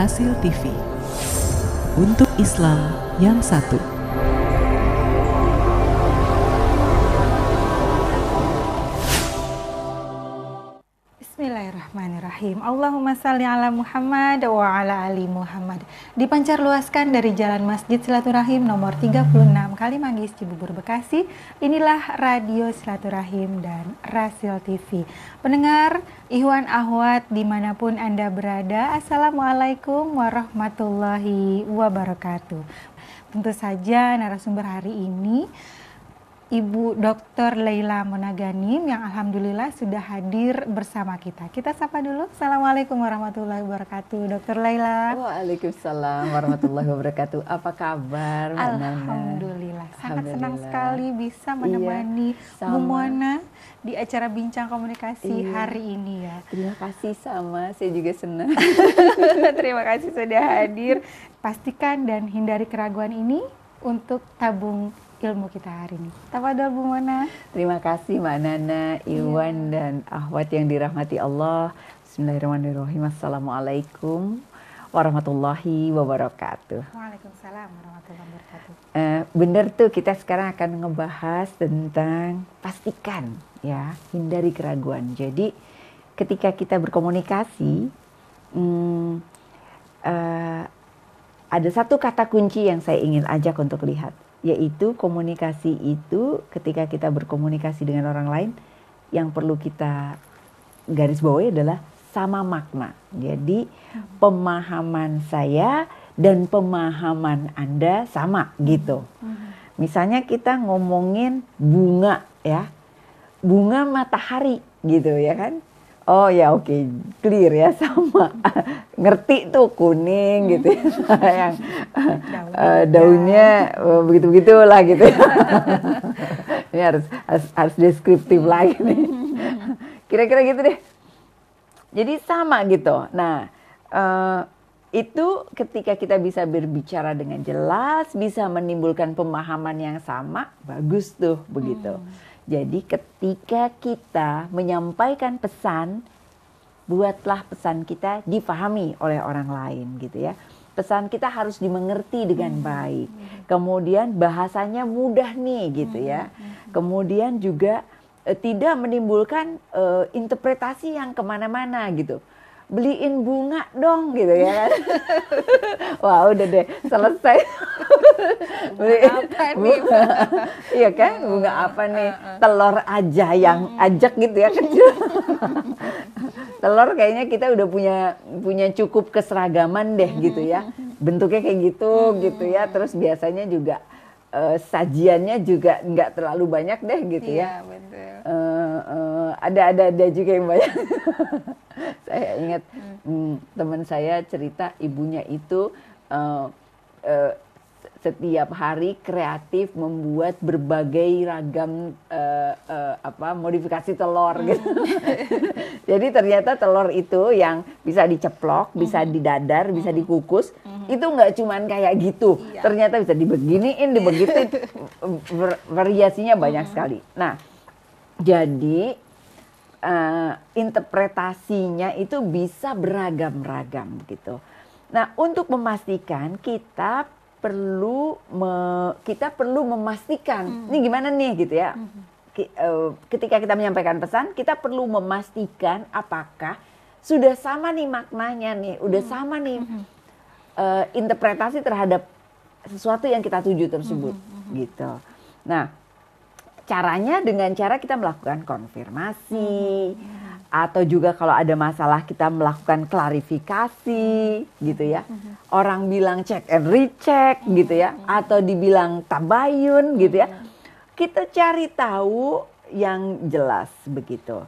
Rasil TV. Untuk Islam yang satu. Bismillahirrahmanirrahim. Allahumma salli ala Muhammad wa ala ali Muhammad. Dipancar luaskan dari Jalan Masjid Silaturahim nomor 36 Kalimanggis Cibubur Bekasi. Inilah Radio Silaturahim dan Rasil TV. Pendengar Ikhwan Ahwat dimanapun Anda berada. Assalamualaikum warahmatullahi wabarakatuh. Tentu saja narasumber hari ini Ibu Dr. Leila Monaganim yang alhamdulillah sudah hadir bersama kita. Kita sapa dulu. Assalamualaikum warahmatullahi wabarakatuh, Dr. Leila. Waalaikumsalam warahmatullahi wabarakatuh. Apa kabar, Alhamdulillah. Sangat alhamdulillah. senang sekali bisa menemani iya, Bu Mona di acara Bincang Komunikasi iya. hari ini ya. Terima kasih sama, saya juga senang. Terima kasih sudah hadir. Pastikan dan hindari keraguan ini untuk tabung ilmu kita hari ini. Tafadhol Bu Mona. Terima kasih Mbak Nana, Iwan yeah. dan Ahwat yang dirahmati Allah. Bismillahirrahmanirrahim. Assalamualaikum warahmatullahi wabarakatuh. Waalaikumsalam warahmatullahi wabarakatuh. Uh, bener tuh kita sekarang akan ngebahas tentang pastikan ya, hindari keraguan. Jadi ketika kita berkomunikasi, hmm, uh, ada satu kata kunci yang saya ingin ajak untuk lihat yaitu komunikasi itu ketika kita berkomunikasi dengan orang lain yang perlu kita garis bawahi adalah sama makna. Jadi pemahaman saya dan pemahaman Anda sama gitu. Hmm. Misalnya kita ngomongin bunga ya. Bunga matahari gitu ya kan. Oh ya oke okay. clear ya sama ngerti tuh kuning gitu ya hmm. yang daunnya eh, eh, begitu begitulah gitu ya. ini harus, harus harus deskriptif hmm. lagi nih kira-kira gitu deh jadi sama gitu nah uh, itu ketika kita bisa berbicara dengan jelas bisa menimbulkan pemahaman yang sama bagus tuh begitu hmm jadi ketika kita menyampaikan pesan, buatlah pesan kita dipahami oleh orang lain gitu ya. Pesan kita harus dimengerti dengan hmm. baik. Kemudian bahasanya mudah nih gitu hmm, ya. Hmm, Kemudian juga eh, tidak menimbulkan eh, interpretasi yang kemana-mana gitu beliin bunga dong gitu ya kan wah udah deh selesai iya kan, bunga apa nih, iya kan bunga apa nih telur aja yang hmm. ajak gitu ya kecil kan. telur kayaknya kita udah punya punya cukup keseragaman deh hmm, gitu ya hmm, bentuknya kayak gitu gitu ya terus biasanya juga uh, sajiannya juga nggak terlalu banyak deh gitu ya. Iya betul. Uh, uh, ada ada ada juga yang banyak. saya ingat hmm. hmm, teman saya cerita ibunya itu uh, uh, setiap hari kreatif membuat berbagai ragam uh, uh, apa modifikasi telur mm. gitu. Jadi ternyata telur itu yang bisa diceplok, hmm. bisa didadar, hmm. bisa dikukus, hmm. itu nggak cuman kayak gitu. Iya. Ternyata bisa dibeginiin, dibegituin. variasinya banyak hmm. sekali. Nah, jadi uh, interpretasinya itu bisa beragam-ragam gitu. Nah, untuk memastikan kita perlu me, kita perlu memastikan hmm. ini gimana nih gitu ya. Hmm. Eh, ketika kita menyampaikan pesan, kita perlu memastikan apakah sudah sama nih maknanya nih, udah hmm. sama nih hmm. uh, interpretasi terhadap sesuatu yang kita tuju tersebut hmm, hmm, hmm. gitu. Nah, caranya dengan cara kita melakukan konfirmasi. Hmm, hmm atau juga kalau ada masalah kita melakukan klarifikasi gitu ya. Mm-hmm. Orang bilang cek and recheck gitu ya mm-hmm. atau dibilang tabayun gitu ya. Mm-hmm. Kita cari tahu yang jelas begitu.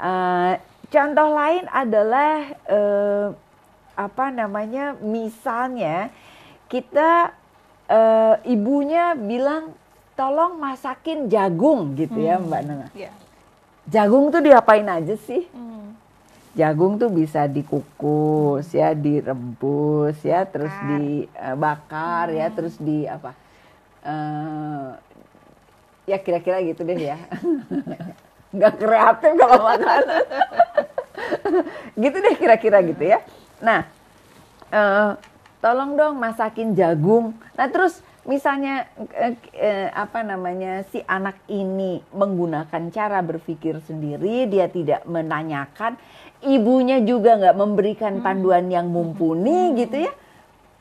Uh, contoh lain adalah uh, apa namanya misalnya kita uh, ibunya bilang tolong masakin jagung gitu ya Mbak Nana. Yeah jagung tuh diapain aja sih? Hmm. Jagung tuh bisa dikukus ya, direbus ya, terus dibakar hmm. Eh, ya, terus di apa? Uh, ya kira-kira gitu deh ya. Nggak kreatif kalau makanan. gitu deh kira-kira gitu ya. Nah, uh, tolong dong masakin jagung. Nah terus misalnya eh, eh, apa namanya si anak ini menggunakan cara berpikir sendiri dia tidak menanyakan ibunya juga nggak memberikan hmm. panduan yang hmm. mumpuni hmm. gitu ya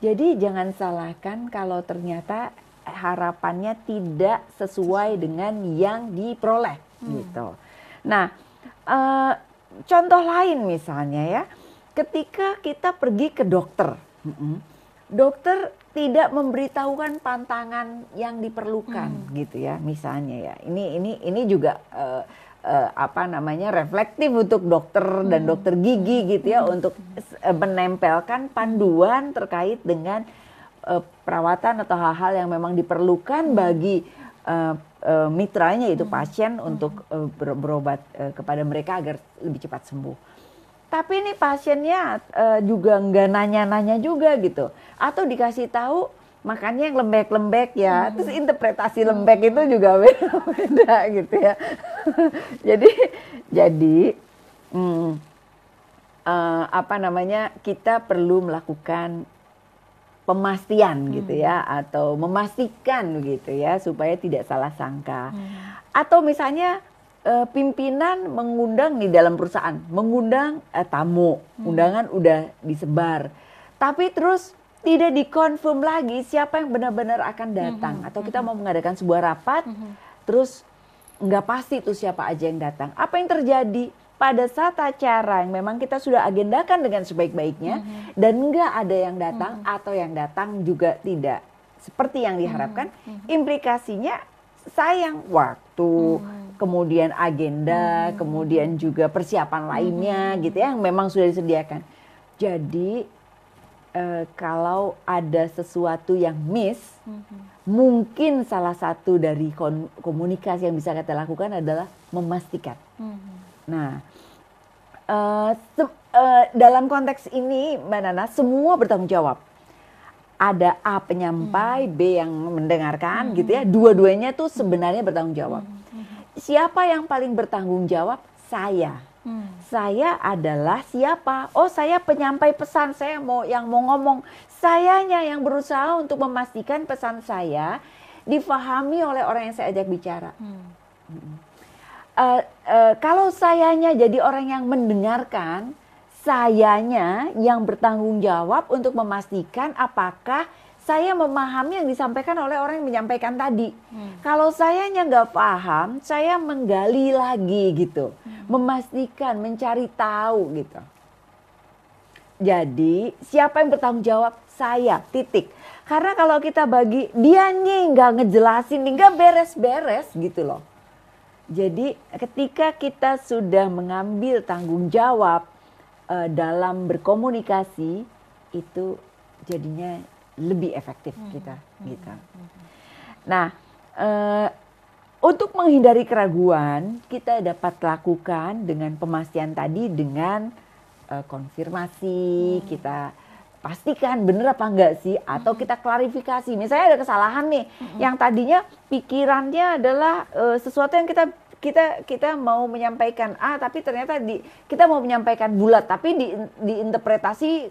jadi jangan salahkan kalau ternyata harapannya tidak sesuai dengan yang diperoleh hmm. gitu nah eh, contoh lain misalnya ya ketika kita pergi ke dokter dokter tidak memberitahukan pantangan yang diperlukan hmm. gitu ya misalnya ya ini ini ini juga uh, apa namanya reflektif untuk dokter hmm. dan dokter gigi gitu ya hmm. untuk eh, menempelkan panduan terkait dengan uh, perawatan atau hal-hal yang memang diperlukan hmm. bagi uh, uh, mitranya itu hmm. pasien hmm. untuk uh, ber berobat uh, kepada mereka agar lebih cepat sembuh tapi ini pasiennya uh, juga nggak nanya-nanya juga gitu atau dikasih tahu makannya yang lembek-lembek ya. Hmm. Terus interpretasi lembek itu juga beda-beda gitu ya. jadi jadi hmm, uh, apa namanya kita perlu melakukan pemastian gitu hmm. gitu ya atau memastikan gitu ya supaya tidak salah sangka. Hmm. Atau misalnya Eh, pimpinan mengundang di dalam perusahaan, mengundang uh, tamu, hmm. undangan udah disebar. Tapi terus tidak dikonfirm lagi siapa yang benar-benar akan datang hmm. atau kita hmm. mau mengadakan sebuah rapat hmm. terus nggak pasti itu siapa aja yang datang. Apa yang terjadi? pada saat acara yang memang kita sudah agendakan dengan sebaik-baiknya mm-hmm. dan nggak ada yang datang mm-hmm. atau yang datang juga tidak seperti yang diharapkan, mm-hmm. implikasinya sayang waktu, mm-hmm kemudian agenda, hmm. kemudian juga persiapan lainnya hmm. gitu ya yang memang sudah disediakan. Jadi eh, kalau ada sesuatu yang miss, hmm. mungkin salah satu dari komunikasi yang bisa kita lakukan adalah memastikan. Hmm. Nah, eh, se uh, eh, dalam konteks ini, Mbak Nana, semua bertanggung jawab ada A penyampai, hmm. B yang mendengarkan hmm. gitu ya. Dua-duanya tuh sebenarnya bertanggung jawab. Hmm siapa yang paling bertanggung jawab? Saya. Hmm. Saya adalah siapa? Oh, saya penyampai pesan. Saya mau yang mau ngomong. Sayanya yang berusaha untuk memastikan pesan saya difahami oleh orang yang saya ajak bicara. Hmm. Uh, uh, kalau sayanya jadi orang yang mendengarkan, sayanya yang bertanggung jawab untuk memastikan apakah saya memahami yang disampaikan oleh orang yang menyampaikan tadi. Hmm. Kalau saya nggak paham, saya menggali lagi gitu, hmm. memastikan, mencari tahu gitu. Jadi siapa yang bertanggung jawab? Saya. Titik. Karena kalau kita bagi dia nih nggak ngejelasin, nggak beres-beres gitu loh. Jadi ketika kita sudah mengambil tanggung jawab uh, dalam berkomunikasi itu jadinya lebih efektif hmm. kita hmm. gitu. Hmm. Nah, e, untuk menghindari keraguan kita dapat lakukan dengan pemastian tadi dengan e, konfirmasi kita pastikan bener apa enggak sih atau kita klarifikasi misalnya ada kesalahan nih yang tadinya pikirannya adalah uh, sesuatu yang kita kita kita mau menyampaikan A tapi ternyata di kita mau menyampaikan bulat tapi di diinterpretasi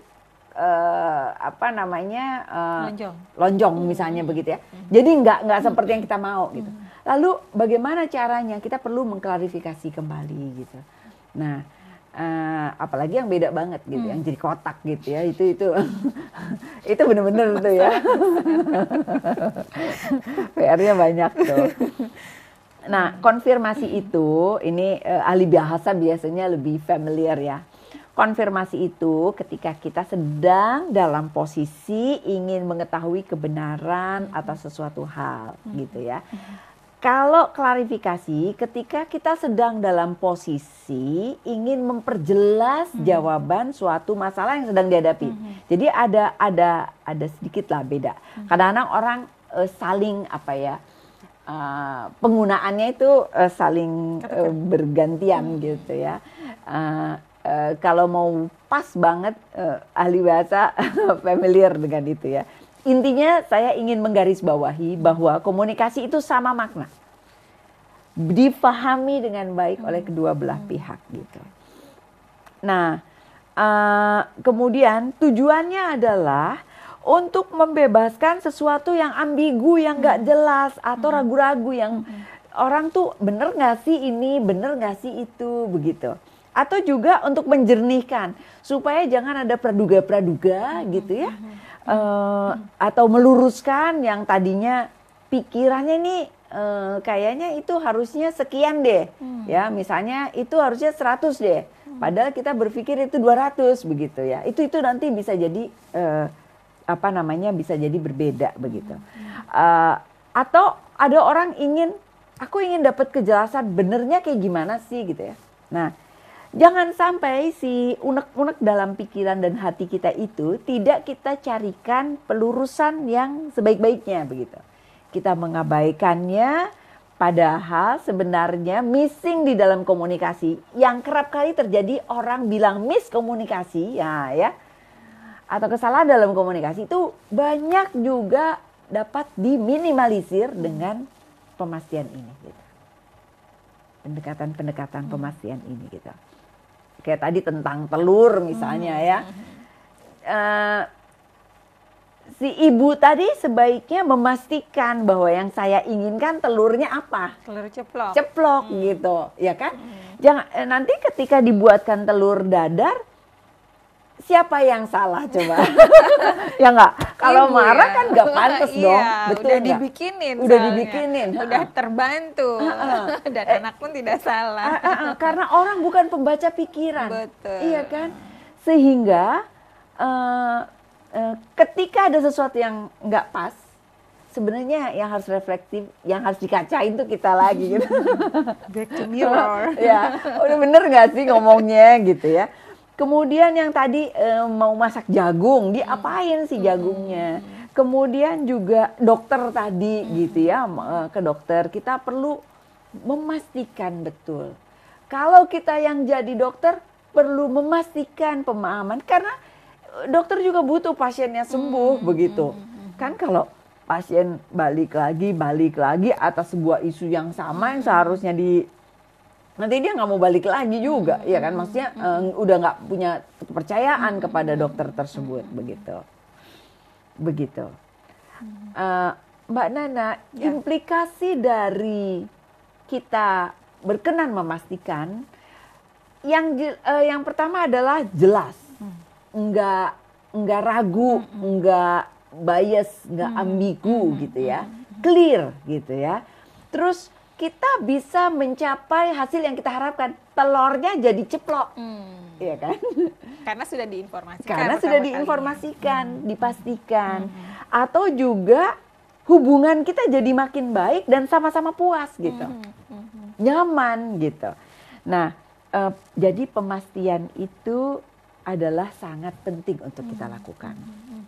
uh, apa namanya uh, lonjong, lonjong hmm. misalnya begitu ya. Hmm. Jadi nggak nggak hmm. seperti yang kita mau gitu. Hmm. Lalu bagaimana caranya? Kita perlu mengklarifikasi kembali gitu. Nah, uh, apalagi yang beda banget gitu, hmm. yang jadi kotak gitu ya, itu itu itu benar-benar itu ya. PR-nya banyak tuh. Nah, konfirmasi itu ini uh, ahli bahasa biasanya lebih familiar ya Konfirmasi itu ketika kita sedang dalam posisi ingin mengetahui kebenaran atas sesuatu hal mm-hmm. gitu ya. Kalau klarifikasi ketika kita sedang dalam posisi ingin memperjelas hmm. jawaban suatu masalah yang sedang dihadapi. Hmm. Jadi ada ada ada sedikit lah beda. Mm-hmm. Kadang-kadang orang uh, saling apa ya? Uh, penggunaannya itu uh, saling uh, bergantian hmm. gitu ya. Uh, Eh, kalau mau pas banget uh, ahli bahasa familiar dengan itu ya. Intinya saya ingin menggarisbawahi bahwa komunikasi itu sama makna. Dipahami dengan baik oleh hmm. kedua belah hmm. pihak gitu. Nah, uh, kemudian tujuannya adalah untuk membebaskan sesuatu yang ambigu, yang gak hmm. jelas atau ragu-ragu yang orang tuh bener gak sih ini, bener gak sih itu begitu atau juga untuk menjernihkan supaya jangan ada praduga-praduga hmm, gitu ya uh, atau meluruskan yang tadinya pikirannya nih uh, kayaknya itu harusnya sekian deh ya misalnya itu harusnya 100 deh padahal kita berpikir itu 200 begitu ya itu itu nanti bisa jadi uh, apa namanya bisa jadi berbeda begitu. Uh, atau ada orang ingin aku ingin dapat kejelasan benernya kayak gimana sih gitu ya. Nah, Jangan sampai si unek-unek dalam pikiran dan hati kita itu tidak kita carikan pelurusan yang sebaik-baiknya begitu. Kita mengabaikannya padahal sebenarnya missing di dalam komunikasi yang kerap kali terjadi orang bilang miskomunikasi ya ya atau kesalahan dalam komunikasi itu banyak juga dapat diminimalisir dengan pemastian ini gitu. Pendekatan-pendekatan pemastian ini gitu kayak tadi tentang telur misalnya hmm. ya. Uh, si ibu tadi sebaiknya memastikan bahwa yang saya inginkan telurnya apa? Telur ceplok. Ceplok hmm. gitu, ya kan? Hmm. Jangan eh, nanti ketika dibuatkan telur dadar siapa yang salah coba? ya nggak. Kalau marah ya. kan nggak pantas iya, dong. Betul udah gak? dibikinin. Udah soalnya. dibikinin. Udah terbantu. Dan eh, anak pun tidak salah. Karena orang bukan pembaca pikiran. Betul. Iya kan? Sehingga uh, uh, ketika ada sesuatu yang nggak pas, sebenarnya yang harus reflektif, yang harus dikacain tuh kita lagi gitu. Back to mirror. ya, udah bener nggak sih ngomongnya gitu ya. Kemudian yang tadi e, mau masak jagung, diapain hmm. sih hmm. jagungnya? Kemudian juga dokter tadi hmm. gitu ya, eh, ke dokter kita perlu memastikan betul. Kalau kita yang jadi dokter perlu memastikan pemahaman karena eh, dokter juga butuh pasiennya sembuh begitu. Kan kalau pasien balik lagi, balik lagi atas sebuah isu yang sama yang seharusnya di nanti dia nggak mau balik lagi juga hmm, ya kan maksudnya hmm, hmm, eh, hmm. udah nggak punya kepercayaan kepada dokter tersebut begitu begitu uh, mbak Nana ya. implikasi dari kita berkenan memastikan yang uh, yang pertama adalah jelas nggak nggak ragu nggak bias nggak ambigu gitu ya clear gitu ya terus kita bisa mencapai hasil yang kita harapkan. Telurnya jadi ceplok. Hmm. ya kan? Karena sudah diinformasikan. Karena sudah diinformasikan, hmm. dipastikan. Hmm. Atau juga hubungan kita jadi makin baik dan sama-sama puas gitu. Hmm. Hmm. hmm. Nyaman gitu. Nah, eh, jadi pemastian itu adalah sangat penting untuk kita hmm, lakukan. Hmm,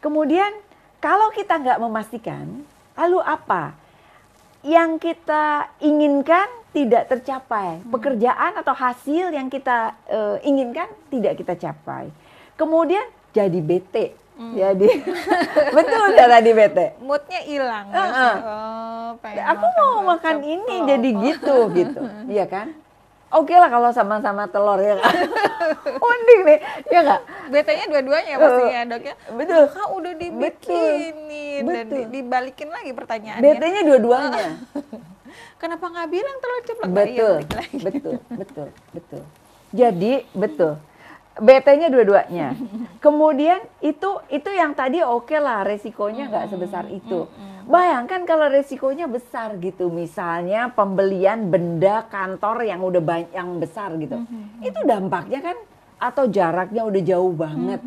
Kemudian kalau kita nggak memastikan, lalu apa? yang kita inginkan tidak tercapai, hmm. pekerjaan atau hasil yang kita uh, inginkan tidak kita capai. Kemudian jadi bete. Hmm. Jadi betul udah tadi bete. Moodnya hilang. Uh -uh. Oh, aku mau makan ini oh, jadi oh. gitu gitu, iya kan? oke okay lah kalau sama-sama telur ya kan unding nih ya nggak betanya dua-duanya pastinya eh, dok ya betul kak udah dibikinin betul. dan dibalikin lagi pertanyaannya betanya dua-duanya kenapa nggak bilang telur ceplok iya, betul ya, betul betul betul jadi betul BT-nya dua-duanya. Kemudian itu itu yang tadi oke okay lah resikonya nggak hmm, sebesar hmm, itu. Hmm, Bayangkan kalau resikonya besar gitu, misalnya pembelian benda kantor yang udah banyak yang besar gitu, itu dampaknya kan atau jaraknya udah jauh banget,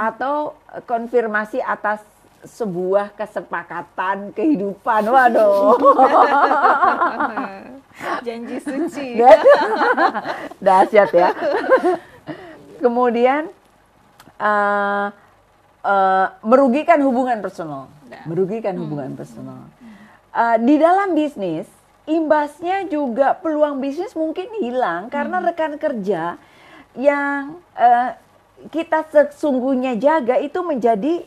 atau konfirmasi atas sebuah kesepakatan kehidupan. Waduh. Janji suci. Dahsyat ya kemudian uh, uh, merugikan hubungan personal, nah. merugikan hmm. hubungan hmm. personal. Uh, di dalam bisnis, imbasnya juga peluang bisnis mungkin hilang karena hmm. rekan kerja yang uh, kita sesungguhnya jaga itu menjadi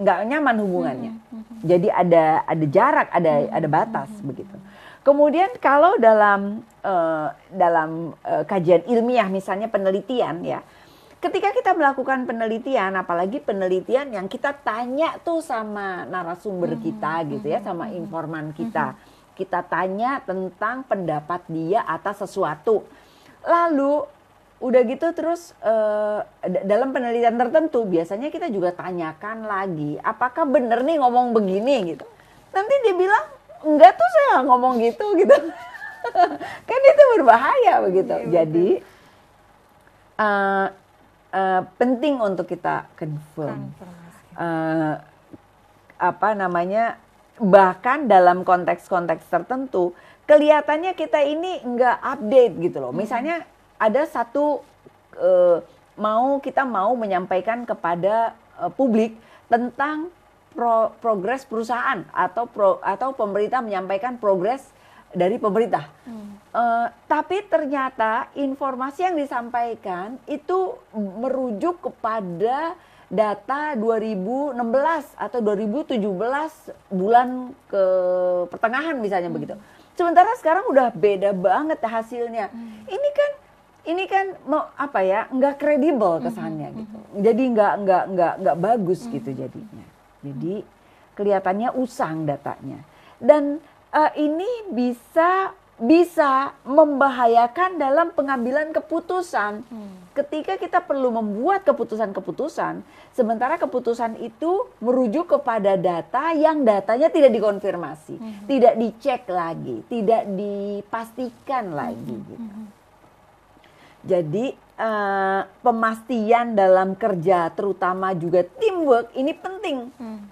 nggak uh, nyaman hubungannya. Hmm. hmm. Jadi ada ada jarak, ada hmm. ada batas hmm. begitu. Kemudian kalau dalam uh, dalam uh, kajian ilmiah misalnya penelitian ya, ketika kita melakukan penelitian apalagi penelitian yang kita tanya tuh sama narasumber hmm. kita gitu ya sama hmm. informan kita hmm kita tanya tentang pendapat dia atas sesuatu lalu udah gitu terus uh, dalam penelitian tertentu biasanya kita juga tanyakan lagi apakah benar nih ngomong begini gitu nanti dia bilang enggak tuh saya nggak ngomong gitu gitu kan itu berbahaya begitu yeah, iya, jadi uh, uh, penting untuk kita confirm uh, apa namanya bahkan dalam konteks-konteks tertentu kelihatannya kita ini enggak update gitu loh hmm. misalnya ada satu uh, mau kita mau menyampaikan kepada uh, publik tentang pro, progres perusahaan atau pro, atau pemerintah menyampaikan progres dari pemerintah. Hmm. Uh, tapi ternyata informasi yang disampaikan itu merujuk kepada data 2016 atau 2017 bulan ke pertengahan misalnya hmm. begitu. Sementara sekarang udah beda banget hasilnya. Hmm. Ini kan ini kan mau apa ya nggak kredibel hmm. kesannya hmm. gitu. Jadi nggak nggak nggak nggak bagus hmm. gitu jadinya. Jadi kelihatannya usang datanya. Dan uh, ini bisa bisa membahayakan dalam pengambilan keputusan. Hmm. Ketika kita perlu membuat keputusan-keputusan, sementara keputusan itu merujuk kepada data yang datanya tidak dikonfirmasi, hmm. tidak dicek lagi, tidak dipastikan lagi. Hmm. Gitu. hmm. Jadi uh, pemastian dalam kerja terutama juga teamwork ini penting. Hmm.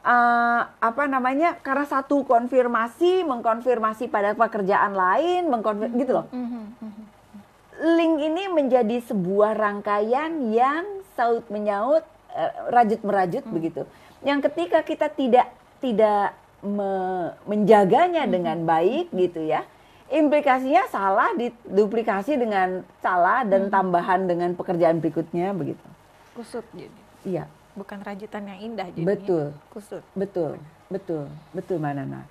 Uh, apa namanya karena satu konfirmasi mengkonfirmasi pada pekerjaan lain mengkonfirmasi hmm. gitu loh. Hmm hmm, hmm. hmm. Link ini menjadi sebuah rangkaian yang saut menyaut uh, eh, rajut merajut hmm. begitu. Yang ketika kita tidak tidak me menjaganya hmm. dengan baik gitu ya implikasinya salah diduplikasi dengan salah dan hmm. tambahan dengan pekerjaan berikutnya begitu. Kusut jadi. Iya. Bukan rajutan yang indah jadi. Betul. Kusut. Betul. Betul. Betul Mbak Nana.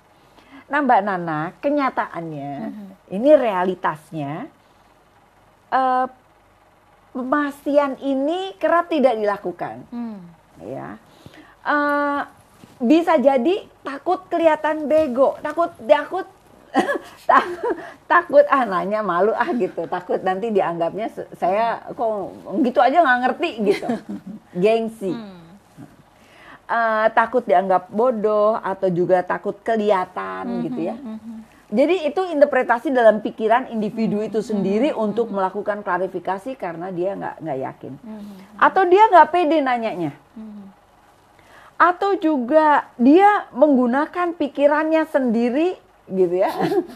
Nah Mbak Nana, kenyataannya hmm. ini realitasnya uh, eh, pemastian ini kerap tidak dilakukan. Hmm. Ya. Uh, bisa jadi takut kelihatan bego, takut takut takut ah nanya malu ah gitu takut nanti dianggapnya saya kok gitu aja nggak ngerti gitu gengsi hmm. uh, takut dianggap bodoh atau juga takut kelihatan mm -hmm, gitu ya mm -hmm. jadi itu interpretasi dalam pikiran individu mm -hmm, itu sendiri mm -hmm. untuk hmm. melakukan klarifikasi karena dia nggak nggak yakin mm -hmm. atau dia nggak pede nanyanya atau juga dia menggunakan pikirannya sendiri gitu ya.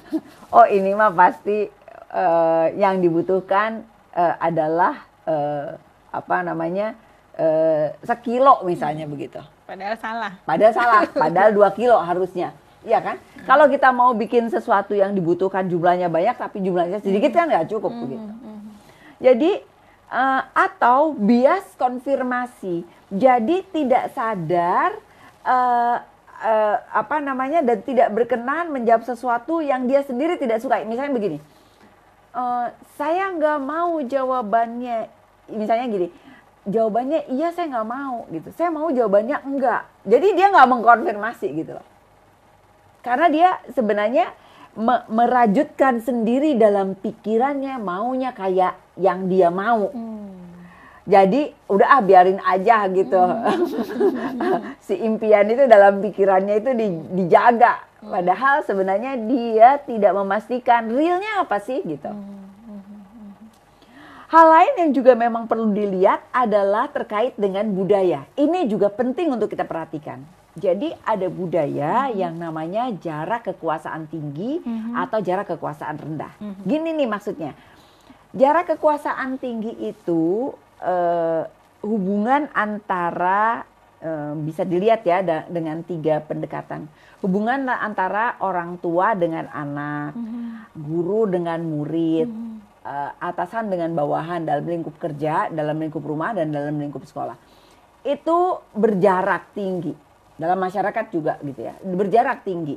oh ini mah pasti uh, yang dibutuhkan uh, adalah uh, apa namanya uh, sekilo misalnya hmm. begitu. Padahal salah. Padahal salah. Padahal dua kilo harusnya. Iya kan? Hmm. Kalau kita mau bikin sesuatu yang dibutuhkan jumlahnya banyak tapi jumlahnya sedikit hmm. kan nggak cukup hmm. begitu. Jadi uh, atau bias konfirmasi. Jadi tidak sadar uh, uh, apa namanya dan tidak berkenan menjawab sesuatu yang dia sendiri tidak suka. Misalnya begini, uh, saya nggak mau jawabannya. Misalnya gini, jawabannya iya saya nggak mau gitu. Saya mau jawabannya enggak. Jadi dia nggak mengkonfirmasi gitu loh. Karena dia sebenarnya me merajutkan sendiri dalam pikirannya maunya kayak yang dia mau. Hmm jadi udah ah biarin aja gitu hmm. si impian itu dalam pikirannya itu di, dijaga hmm. padahal sebenarnya dia tidak memastikan realnya apa sih gitu hmm, hal lain yang juga memang perlu dilihat adalah terkait dengan budaya ini juga penting untuk kita perhatikan jadi ada budaya mm-hmm. yang namanya jarak kekuasaan tinggi mm-hmm. atau jarak kekuasaan rendah. Mm-hmm. Gini nih maksudnya. Jarak kekuasaan tinggi itu eh, hubungan antara eh, bisa dilihat ya dengan tiga pendekatan hubungan antara orang tua dengan anak mhm. guru dengan murid mhm. eh, atasan dengan bawahan dalam lingkup kerja dalam lingkup rumah dan dalam lingkup sekolah itu berjarak tinggi dalam masyarakat juga gitu ya berjarak tinggi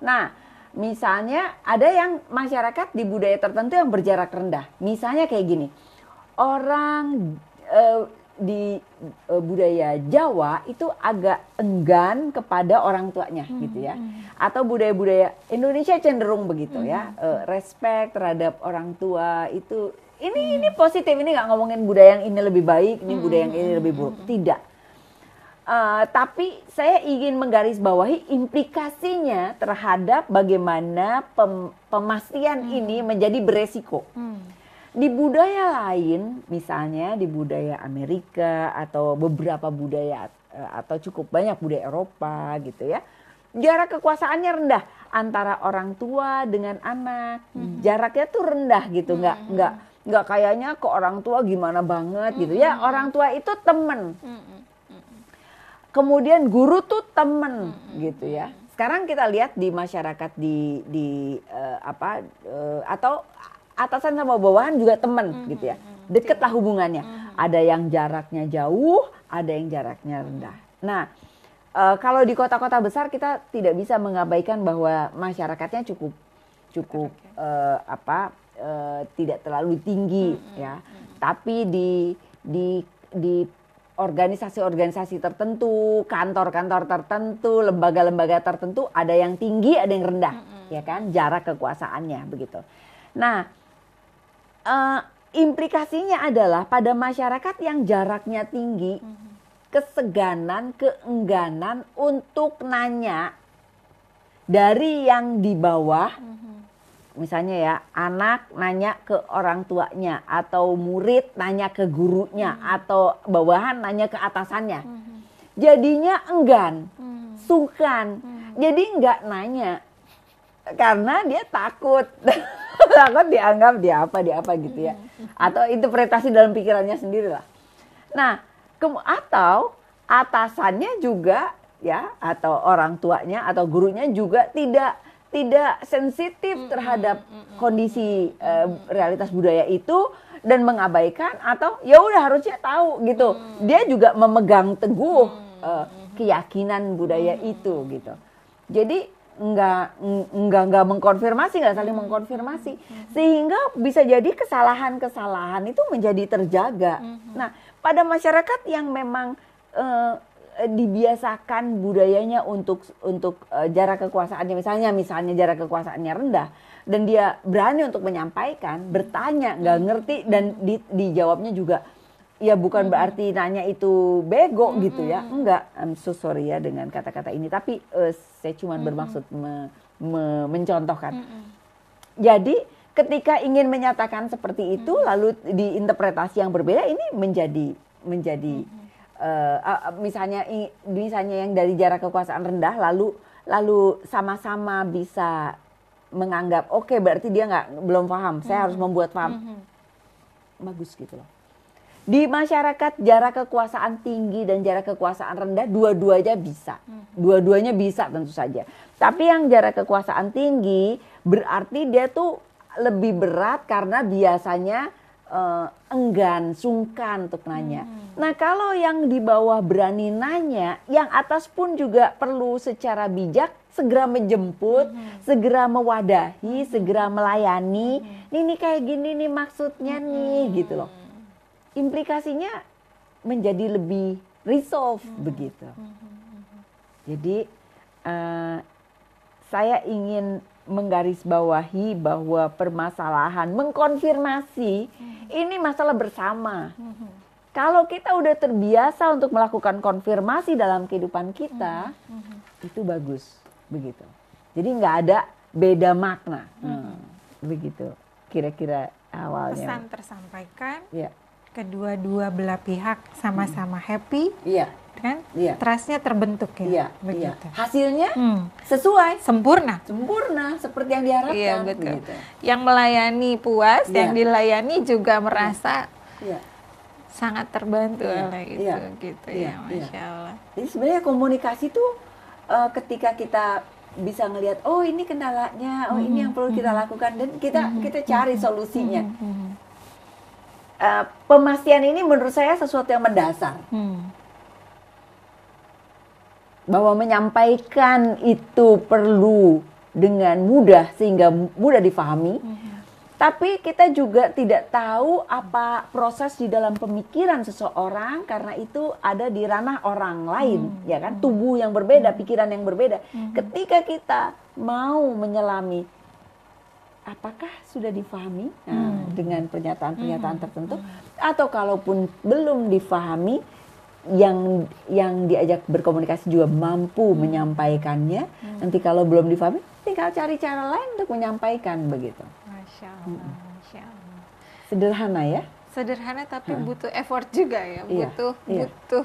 nah misalnya ada yang masyarakat di budaya tertentu yang berjarak rendah misalnya kayak gini orang uh, di uh, budaya Jawa itu agak enggan kepada orang tuanya hmm, gitu ya. Hmm. Atau budaya-budaya Indonesia cenderung begitu ya. hmm. ya. Uh, respect terhadap orang tua itu ini hmm. ini positif ini nggak ngomongin budaya yang ini lebih baik, ini hmm. budaya yang ini hmm, lebih hmm, buruk. Tidak. Uh, tapi saya ingin menggarisbawahi implikasinya terhadap bagaimana pem, pemastian hmm. ini menjadi beresiko. Hmm di budaya lain, misalnya di budaya Amerika atau beberapa budaya eh, atau cukup banyak budaya Eropa gitu ya. Jarak kekuasaannya rendah antara orang tua dengan anak. Hmm. Jaraknya tuh rendah gitu, nggak hmm. nggak nggak kayaknya ke orang tua gimana banget gitu ya. Hmm. Orang tua itu temen. Hmm, Kemudian guru tuh temen gitu ya sekarang kita lihat di masyarakat di di uh, apa uh, atau atasan sama bawahan juga teman hmm. gitu ya lah hubungannya hmm. ada yang jaraknya jauh ada yang jaraknya rendah nah uh, kalau di kota-kota besar kita tidak bisa mengabaikan bahwa masyarakatnya cukup cukup uh, apa uh, tidak terlalu tinggi hmm. ya tapi di di di organisasi-organisasi tertentu, kantor-kantor tertentu, lembaga-lembaga tertentu ada yang tinggi, ada yang rendah, mm -hmm. ya kan? Jarak kekuasaannya begitu. Nah, uh, implikasinya adalah pada masyarakat yang jaraknya tinggi, mm keseganan, keengganan untuk nanya dari yang di bawah, misalnya ya anak nanya ke orang tuanya atau murid nanya ke gurunya hmm atau bawahan nanya ke atasannya, hmm jadinya enggan, sukan hmm sungkan, hmm jadi enggak nanya karena dia takut. takut dianggap dia apa dia apa gitu ya atau interpretasi dalam pikirannya sendiri lah nah ke, atau atasannya juga ya atau orang tuanya atau gurunya juga tidak tidak sensitif terhadap kondisi uh, realitas budaya itu dan mengabaikan atau ya udah harusnya tahu gitu mm. dia juga memegang teguh uh, keyakinan budaya mm. itu gitu jadi nggak nggak nggak mengkonfirmasi nggak saling hmm. mengkonfirmasi hmm. sehingga bisa jadi kesalahan-kesalahan itu menjadi terjaga. Hmm. Nah pada masyarakat yang memang uh, dibiasakan budayanya untuk untuk uh, jarak kekuasaannya misalnya misalnya jarak kekuasaannya rendah dan dia berani untuk menyampaikan bertanya nggak ngerti dan di, dijawabnya juga ya bukan berarti nanya itu bego hmm. gitu ya enggak I'm so sorry ya dengan kata-kata ini tapi uh, saya cuma hmm. bermaksud me, me, mencontohkan hmm. jadi ketika ingin menyatakan seperti itu hmm. lalu diinterpretasi yang berbeda ini menjadi menjadi hmm. uh, misalnya misalnya yang dari jarak kekuasaan rendah lalu lalu sama-sama bisa menganggap oke okay, berarti dia nggak belum paham saya hmm. harus membuat paham hmm. bagus gitu loh di masyarakat jarak kekuasaan tinggi dan jarak kekuasaan rendah dua-duanya bisa. Hmm. Dua-duanya bisa tentu saja. Tapi yang jarak kekuasaan tinggi berarti dia tuh lebih berat karena biasanya uh, enggan, sungkan untuk nanya. Hmm. Nah, kalau yang di bawah berani nanya, yang atas pun juga perlu secara bijak segera menjemput, hmm. segera mewadahi, hmm. segera melayani. Hmm. Nih, nih kayak gini nih maksudnya nih hmm. gitu loh implikasinya menjadi lebih resolve hmm. begitu. Hmm, hmm, hmm, Jadi uh, saya ingin menggarisbawahi bahwa permasalahan mengkonfirmasi hmm. ini masalah bersama. Hmm. Kalau kita udah terbiasa untuk melakukan konfirmasi dalam kehidupan kita, Hmm. itu bagus begitu. Jadi nggak ada beda makna hmm. Hmm. begitu. Kira-kira awalnya pesan tersampaikan. Ya kedua-dua belah pihak sama-sama hmm. happy, iya. kan? Iya. Trustnya terbentuk ya. Iya. iya. Begitu. Iya. Hasilnya hmm. sesuai, sempurna, sempurna seperti yang diharapkan. Iya betul. Begitu. Yang melayani puas, iya. yang dilayani juga merasa iya. sangat terbantu iya. oleh itu, iya. gitu iya. ya, iya. masya Allah. Jadi sebenarnya komunikasi tuh uh, ketika kita bisa ngelihat oh ini kendalanya oh mm -hmm. ini mm-hmm. yang perlu kita mm-hmm. lakukan dan kita mm -hmm. kita cari mm-hmm. solusinya mm -hmm uh, pemastian ini menurut saya sesuatu yang mendasar. Hmm. Bahwa menyampaikan itu perlu dengan mudah sehingga mudah difahami. Hmm. Tapi kita juga tidak tahu apa proses di dalam pemikiran seseorang karena itu ada di ranah orang lain, hmm. ya kan? Tubuh yang berbeda, hmm. pikiran yang berbeda. Hmm. Ketika kita mau menyelami apakah sudah difahami nah, hmm. dengan pernyataan-pernyataan hmm. tertentu atau kalaupun belum difahami yang yang diajak berkomunikasi juga mampu hmm. menyampaikannya hmm. nanti kalau belum difahami tinggal cari cara lain untuk menyampaikan begitu Masya Allah, hmm. Masya Allah. sederhana ya sederhana tapi hmm. butuh effort juga ya iya, butuh iya. butuh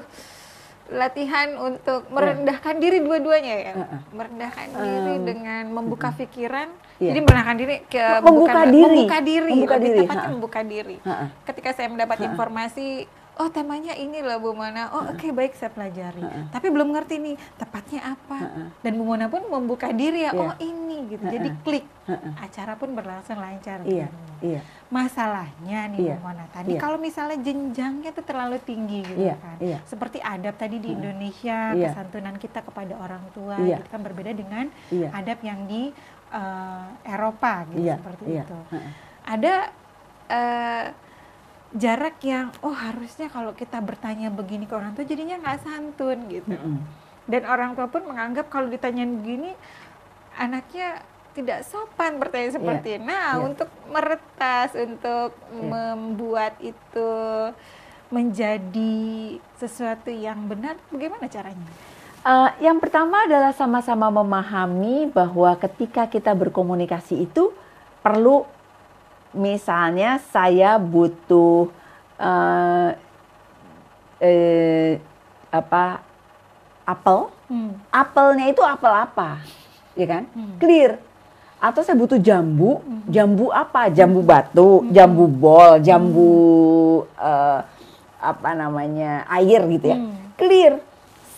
latihan untuk iya. merendahkan yeah. diri dua-duanya ya uh -uh. merendahkan um, diri dengan membuka pikiran yeah. jadi merendahkan diri ke membuka bukan, diri membuka diri membuka diri. tepatnya ha. membuka diri ha. ketika saya mendapat ha. informasi oh temanya ini loh Bu Mona. Oh oke okay, baik saya pelajari. Uh -uh. Tapi belum ngerti nih tepatnya apa. Uh -uh. Dan Bu Mona pun membuka diri ya, yeah. oh iya. ini gitu. Uh -uh. Jadi klik. Uh -uh. Acara pun berlangsung lancar. Iya. Yeah. Iya. Yeah. Masalahnya nih yeah. Bu Mona tadi yeah. kalau misalnya jenjangnya itu terlalu tinggi gitu yeah. kan. Yeah. Seperti adab tadi di Indonesia, yeah. kesantunan kita kepada orang tua yeah. Itu kan berbeda dengan yeah. adab yang di uh, Eropa gitu yeah. seperti yeah. itu. Uh -uh. Ada uh, jarak yang oh harusnya kalau kita bertanya begini ke orang tua jadinya nggak santun gitu mm -hmm. dan orang tua pun menganggap kalau ditanyain begini anaknya tidak sopan bertanya seperti yeah. nah yeah. untuk meretas untuk yeah. membuat itu menjadi sesuatu yang benar bagaimana caranya Uh, yang pertama adalah sama-sama memahami bahwa ketika kita berkomunikasi itu perlu misalnya saya butuh uh, eh, apa apel, hmm. apelnya itu apel apa, ya kan? Hmm. Clear. Atau saya butuh jambu, hmm. jambu apa? Jambu batu, hmm. jambu bol, hmm. jambu hmm. uh, apa namanya air gitu ya? Hmm. Clear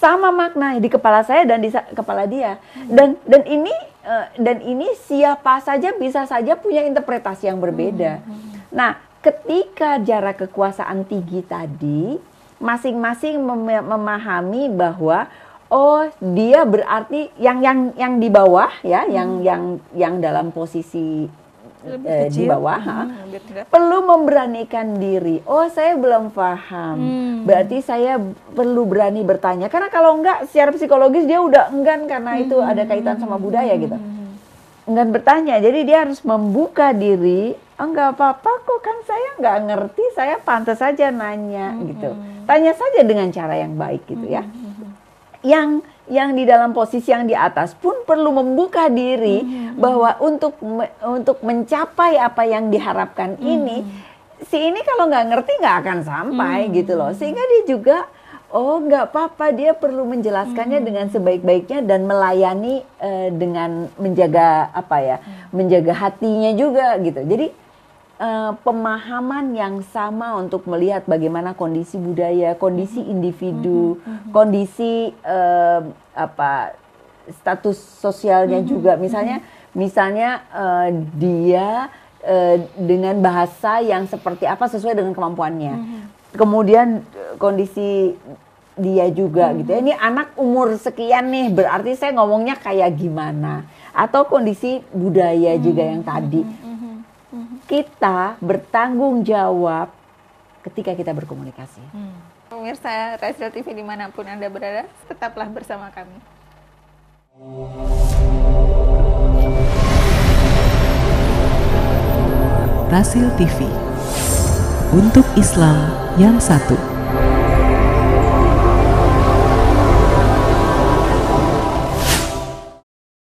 sama makna di kepala saya dan di kepala dia dan dan ini eh, dan ini siapa saja bisa saja punya interpretasi yang berbeda. Hmm, hmm, hmm. Nah, ketika jarak kekuasaan tinggi tadi masing-masing memahami bahwa oh dia berarti yang yang yang di bawah ya, yang yang yang dalam posisi lebih eh, di bawah hmm, perlu memberanikan diri. Oh, saya belum paham. Hmm. Berarti saya perlu berani bertanya karena kalau enggak secara psikologis dia udah enggan karena hmm. itu ada kaitan sama budaya gitu. Hmm. Enggan bertanya. Jadi dia harus membuka diri. Oh, enggak apa-apa kok kan saya enggak ngerti, saya pantas saja nanya hmm. gitu. Tanya saja dengan cara yang baik gitu ya. Hmm. Yang yang di dalam posisi yang di atas pun perlu membuka diri mm-hmm. bahwa untuk me, untuk mencapai apa yang diharapkan mm-hmm. ini si ini kalau nggak ngerti nggak akan sampai mm-hmm. gitu loh sehingga dia juga oh nggak apa-apa dia perlu menjelaskannya mm-hmm. dengan sebaik-baiknya dan melayani uh, dengan menjaga apa ya mm-hmm. menjaga hatinya juga gitu jadi uh, pemahaman yang sama untuk melihat bagaimana kondisi budaya, kondisi mm-hmm. individu, mm-hmm. mm-hmm. kondisi uh, apa status sosialnya mm-hmm. juga. Misalnya, mm-hmm. misalnya uh, dia uh, dengan bahasa yang seperti apa sesuai dengan kemampuannya. Mm-hmm. Kemudian kondisi dia juga hmm. gitu ya. Ini anak umur sekian nih, berarti saya ngomongnya kayak gimana? Atau kondisi budaya hmm. juga mm-hmm. yang tadi. Hmm kita bertanggung jawab ketika kita berkomunikasi. Hmm. Pemirsa Resil TV dimanapun Anda berada, tetaplah bersama kami. Rasil TV Untuk Islam yang satu